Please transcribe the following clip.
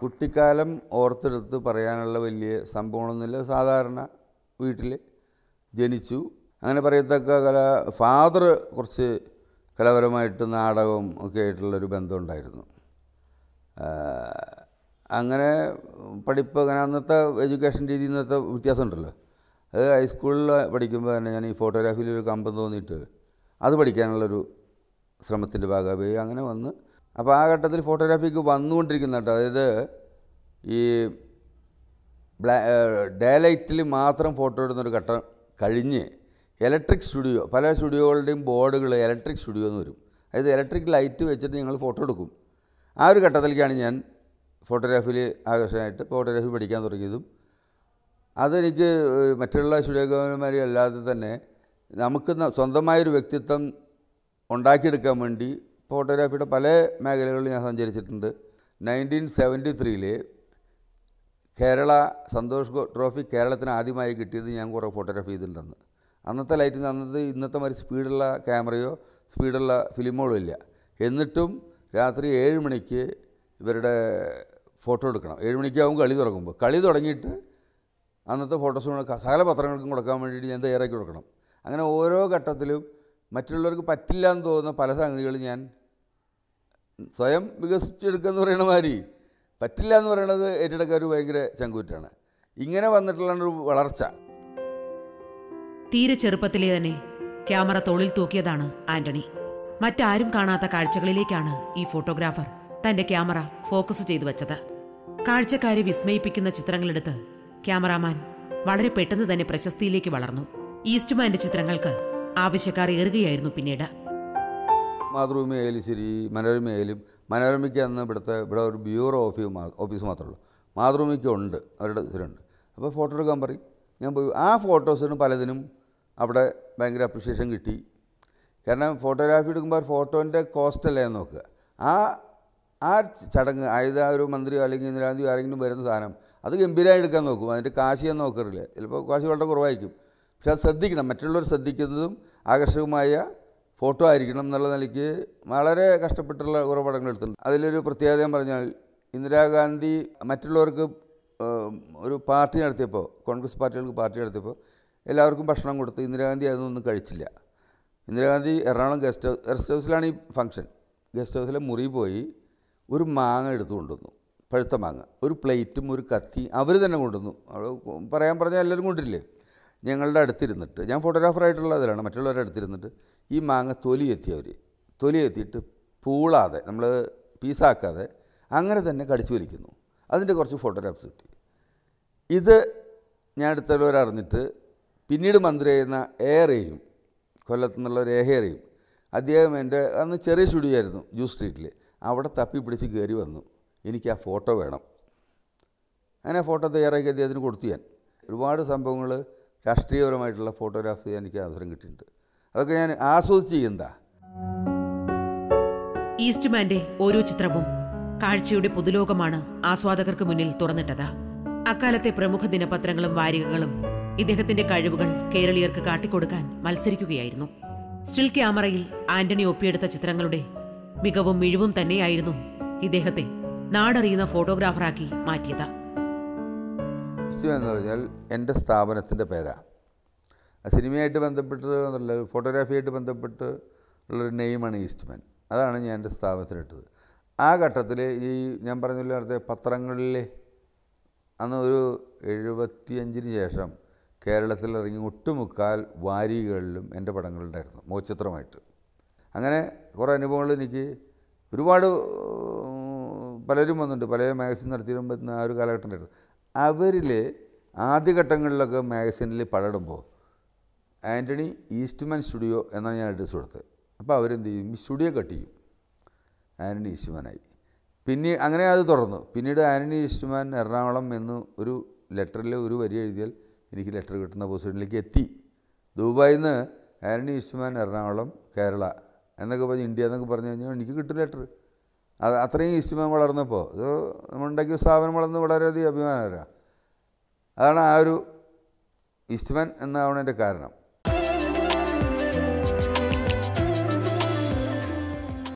കുട്ടിക്കാലം ഓർത്തെടുത്ത് പറയാനുള്ള വലിയ സംഭവങ്ങളൊന്നുമില്ല സാധാരണ വീട്ടിൽ ജനിച്ചു അങ്ങനെ പറയത്തക്ക കല ഫാദർ കുറച്ച് കലാപരമായിട്ട് നാടകവും ഒക്കെ ആയിട്ടുള്ളൊരു ബന്ധമുണ്ടായിരുന്നു അങ്ങനെ പഠിപ്പ് അങ്ങനെ അന്നത്തെ എഡ്യൂക്കേഷൻ രീതി ഇന്നത്തെ വ്യത്യാസമുണ്ടല്ലോ അത് ഹൈസ്കൂളിൽ പഠിക്കുമ്പോൾ തന്നെ ഞാൻ ഈ ഫോട്ടോഗ്രാഫിയിലൊരു ഒരു കമ്പം തോന്നിയിട്ട് അത് പഠിക്കാനുള്ളൊരു ശ്രമത്തിൻ്റെ ഭാഗമായി അങ്ങനെ വന്ന് അപ്പോൾ ആ ഘട്ടത്തിൽ ഫോട്ടോഗ്രാഫിക്ക് വന്നുകൊണ്ടിരിക്കുന്ന കേട്ടോ അതായത് ഈ ബ്ലാ ഡേ ലൈറ്റിൽ മാത്രം ഫോട്ടോ എടുന്നൊരു ഘട്ടം കഴിഞ്ഞ് ഇലക്ട്രിക് സ്റ്റുഡിയോ പല സ്റ്റുഡിയോകളുടെയും ബോർഡുകൾ ഇലക്ട്രിക് സ്റ്റുഡിയോ എന്ന് വരും അതായത് ഇലക്ട്രിക് ലൈറ്റ് വെച്ചിട്ട് ഞങ്ങൾ ഫോട്ടോ എടുക്കും ആ ഒരു ഘട്ടത്തിലേക്കാണ് ഞാൻ ഫോട്ടോഗ്രാഫിയിൽ ആകർഷകമായിട്ട് ഫോട്ടോഗ്രാഫി പഠിക്കാൻ തുടങ്ങിയതും അതെനിക്ക് മറ്റുള്ള സ്റ്റുഡിയോകാരന്മാരും അല്ലാതെ തന്നെ നമുക്ക് സ്വന്തമായൊരു വ്യക്തിത്വം ഉണ്ടാക്കിയെടുക്കാൻ വേണ്ടി ഫോട്ടോഗ്രാഫിയുടെ പല മേഖലകളിൽ ഞാൻ സഞ്ചരിച്ചിട്ടുണ്ട് നയൻറ്റീൻ സെവൻറ്റി ത്രീയിൽ കേരള സന്തോഷ് ട്രോഫി കേരളത്തിന് ആദ്യമായി കിട്ടിയത് ഞാൻ കുറേ ഫോട്ടോഗ്രാഫി ചെയ്തിട്ടുണ്ടെന്ന് അന്നത്തെ ലൈറ്റ് അന്നത്തെ ഇന്നത്തെ മാതിരി സ്പീഡുള്ള ക്യാമറയോ സ്പീഡുള്ള ഫിലിമുകളോ ഇല്ല എന്നിട്ടും രാത്രി ഏഴ് മണിക്ക് ഇവരുടെ ഫോട്ടോ എടുക്കണം ഏഴ് മണിക്കാവും കളി തുടങ്ങുമ്പോൾ കളി തുടങ്ങിയിട്ട് അന്നത്തെ ഫോട്ടോസ് സകല പത്രങ്ങൾക്കും കൊടുക്കാൻ വേണ്ടിയിട്ട് ഞാൻ തയ്യാറാക്കി കൊടുക്കണം അങ്ങനെ ഓരോ ഘട്ടത്തിലും മറ്റുള്ളവർക്ക് പറ്റില്ല എന്ന് തോന്നുന്ന പല സംഗതികളും ഞാൻ സ്വയം വികസിപ്പിച്ചെടുക്കുക എന്ന് മാതിരി പറ്റില്ല എന്ന് പറയുന്നത് ഏറ്റെടുക്കാൻ ഒരു ഭയങ്കര ചങ്കൂറ്റാണ് ഇങ്ങനെ വന്നിട്ടുള്ള ഒരു വളർച്ച തീരെ ചെറുപ്പത്തിലേ തന്നെ ക്യാമറ തോളിൽ തൂക്കിയതാണ് ആന്റണി മറ്റാരും കാണാത്ത കാഴ്ചകളിലേക്കാണ് ഈ ഫോട്ടോഗ്രാഫർ തന്റെ ക്യാമറ ഫോക്കസ് ചെയ്തു വെച്ചത് കാഴ്ചക്കാരെ വിസ്മയിപ്പിക്കുന്ന ചിത്രങ്ങളെടുത്ത് ക്യാമറാമാൻ വളരെ പെട്ടെന്ന് തന്നെ പ്രശസ്തിയിലേക്ക് വളർന്നു ഈസ്റ്റ്മാന്റെ ചിത്രങ്ങൾക്ക് ആവശ്യക്കാർ ഏറുകയായിരുന്നു പിന്നീട് മാതൃഭൂമിയായാലും ശരി മനോരമയായാലും മനോരമയ്ക്ക് അന്ന് ഇവിടുത്തെ ഇവിടെ ഒരു ബ്യൂറോ ഓഫീസ് ഓഫീസ് മാത്രമേ ഉള്ളൂ മാതൃഭൂമിക്ക് ഉണ്ട് അവരുടെ ഇതിലുണ്ട് അപ്പോൾ ഫോട്ടോ എടുക്കാൻ പറയും ഞാൻ പോയി ആ ഫോട്ടോസിന് പലതിനും അവിടെ ഭയങ്കര അപ്രിഷ്യേഷൻ കിട്ടി കാരണം ഫോട്ടോഗ്രാഫി എടുക്കുമ്പോൾ ഫോട്ടോൻ്റെ കോസ്റ്റ് അല്ലേ നോക്കുക ആ ആ ചടങ്ങ് ആയത് ആ ഒരു മന്ത്രിയോ അല്ലെങ്കിൽ ഇന്ദിരാഗാന്ധിയോ ആരെങ്കിലും വരുന്ന സാധനം അത് ഗംഭീരമായി എടുക്കാൻ നോക്കും അതിൻ്റെ കാശ് ഞാൻ നോക്കാറില്ല ചിലപ്പോൾ കാശി വളരെ കുറവായിരിക്കും പക്ഷെ അത് ശ്രദ്ധിക്കണം മറ്റുള്ളവർ ശ്രദ്ധിക്കുന്നതും ആകർഷകമായ ഫോട്ടോ ആയിരിക്കണം എന്നുള്ള നിലയ്ക്ക് വളരെ കഷ്ടപ്പെട്ടുള്ള കുറേ പടങ്ങൾ എടുത്തിട്ടുണ്ട് അതിലൊരു പ്രത്യേകത ഞാൻ പറഞ്ഞാൽ ഇന്ദിരാഗാന്ധി മറ്റുള്ളവർക്ക് ഒരു പാർട്ടി നടത്തിയപ്പോൾ കോൺഗ്രസ് പാർട്ടികൾക്ക് പാർട്ടി നടത്തിയപ്പോൾ എല്ലാവർക്കും ഭക്ഷണം കൊടുത്ത് ഇന്ദിരാഗാന്ധി അതൊന്നും കഴിച്ചില്ല Indira Gandhi Ernakulam guest house guest ഹൗസിലാണ് ഈ ഫംഗ്ഷൻ ഗസ്റ്റ് ഹൗസിലെ മുറി പോയി ഒരു മാങ്ങ എടുത്തു കൊണ്ടുവന്നു പഴുത്ത മാങ്ങ ഒരു പ്ലേറ്റും ഒരു കത്തി അവർ തന്നെ കൊണ്ടുവന്നു അവൾ പറയാൻ പറഞ്ഞാൽ എല്ലാവരും കൊണ്ടില്ലേ ഞങ്ങളുടെ അടുത്തിരുന്നിട്ട് ഞാൻ അതിലാണ് മറ്റുള്ളവരുടെ അടുത്തിരുന്നിട്ട് ഈ മാങ്ങ തൊലി എത്തിയവർ തൊലി എത്തിയിട്ട് പൂളാതെ നമ്മൾ പീസാക്കാതെ അങ്ങനെ തന്നെ കടിച്ചു വലിക്കുന്നു അതിൻ്റെ കുറച്ച് ഫോട്ടോഗ്രാഫ്സ് കിട്ടി ഇത് ഞാൻ അടുത്തുള്ളവരറിഞ്ഞിട്ട് പിന്നീട് ചെയ്യുന്ന ഏറെയും കൊല്ലത്തു നിന്നുള്ള ഒരു ഏഹേറയും അദ്ദേഹം എൻ്റെ അന്ന് ചെറിയ സ്റ്റുഡിയോ ആയിരുന്നു ജ്യൂസ് സ്ട്രീറ്റിൽ അവിടെ തപ്പി പിടിച്ച് കയറി വന്നു എനിക്ക് ആ ഫോട്ടോ വേണം അങ്ങനെ ഫോട്ടോ തയ്യാറാക്കി അദ്ദേഹത്തിന് കൊടുത്തു ഞാൻ ഒരുപാട് സംഭവങ്ങൾ രാഷ്ട്രീയപരമായിട്ടുള്ള ഫോട്ടോഗ്രാഫി എനിക്ക് അവസരം കിട്ടിയിട്ടുണ്ട് അതൊക്കെ ഞാൻ ആസ്വദിച്ച് ചെയ്യുന്നതാ ഈസ്റ്റ്മാന്റെ ഓരോ ചിത്രവും കാഴ്ചയുടെ പുതുലോകമാണ് ആസ്വാദകർക്ക് മുന്നിൽ തുറന്നിട്ടത് അക്കാലത്തെ പ്രമുഖ ദിനപത്രങ്ങളും വാരികകളും ഇദ്ദേഹത്തിന്റെ കഴിവുകൾ കേരളീയർക്ക് കാട്ടിക്കൊടുക്കാൻ മത്സരിക്കുകയായിരുന്നു സ്റ്റിൽ ക്യാമറയിൽ ആന്റണി ഒപ്പിയെടുത്ത ചിത്രങ്ങളുടെ മികവും മിഴിവും തന്നെയായിരുന്നു ഇദ്ദേഹത്തെ നാടറിയുന്ന ഫോട്ടോഗ്രാഫറാക്കി മാറ്റിയത് നിശ്ചയം എന്ന് പറഞ്ഞാൽ എൻ്റെ സ്ഥാപനത്തിൻ്റെ പേരാണ് സിനിമയായിട്ട് ബന്ധപ്പെട്ട് എന്നുള്ള ഫോട്ടോഗ്രാഫിയായിട്ട് ബന്ധപ്പെട്ട് ഉള്ളൊരു നെയിമാണ് ഈസ്റ്റ്മാൻ അതാണ് ഞാൻ എൻ്റെ സ്ഥാപനത്തിനിട്ടത് ആ ഘട്ടത്തിൽ ഈ ഞാൻ പറഞ്ഞ നേരത്തെ പത്രങ്ങളിലെ അന്ന് ഒരു എഴുപത്തിയഞ്ചിന് ശേഷം കേരളത്തിൽ ഇറങ്ങി ഒട്ടുമുക്കാൽ വാരികളിലും എൻ്റെ പടങ്ങളുണ്ടായിരുന്നു മോചിത്രമായിട്ട് അങ്ങനെ കുറേ അനുഭവങ്ങൾ എനിക്ക് ഒരുപാട് പലരും വന്നിട്ടുണ്ട് പല മാഗസിൻ നടത്തിയിരുമ്പോൾ ആ ഒരു കാലഘട്ടം ഉണ്ടായിരുന്നു അവരിൽ ആദ്യഘട്ടങ്ങളിലൊക്കെ മാഗസിനിൽ പടടുമ്പോൾ ആൻ്റണി ഈസ്റ്റ്മാൻ സ്റ്റുഡിയോ എന്നാണ് ഞാൻ അഡ്രസ്സ് കൊടുത്തത് അപ്പോൾ അവരെന്ത് ചെയ്യും ഈ സ്റ്റുഡിയോ കട്ട് ചെയ്യും ആൻ്റണി ഈസ്റ്റ്മാനായി പിന്നെ അങ്ങനെ അത് തുറന്നു പിന്നീട് ആൻ്റണി ഈസ്റ്റ്മാൻ എറണാകുളം എന്ന് ഒരു ലെറ്ററിൽ ഒരു വരി എഴുതിയാൽ എനിക്ക് ലെറ്റർ കിട്ടുന്ന പൊസിഷനിലേക്ക് എത്തി ദുബായിൽ നിന്ന് ആൻ്റണി ഈസ്റ്റ്മാൻ എറണാകുളം കേരള എന്നൊക്കെ പറഞ്ഞ് ഇന്ത്യ എന്നൊക്കെ പറഞ്ഞു കഴിഞ്ഞാൽ എനിക്ക് കിട്ടും ലെറ്റർ അത് അത്രയും ഈസ്റ്റുമേൻ വളർന്നപ്പോൾ ഇത് നമ്മളുണ്ടാക്കിയ സ്ഥാപനം വളർന്ന് വളരെയധികം അഭിമാനകരമാണ് അതാണ് ആ ഒരു ഈസ്റ്റ്മാൻ എന്നാവണതിൻ്റെ കാരണം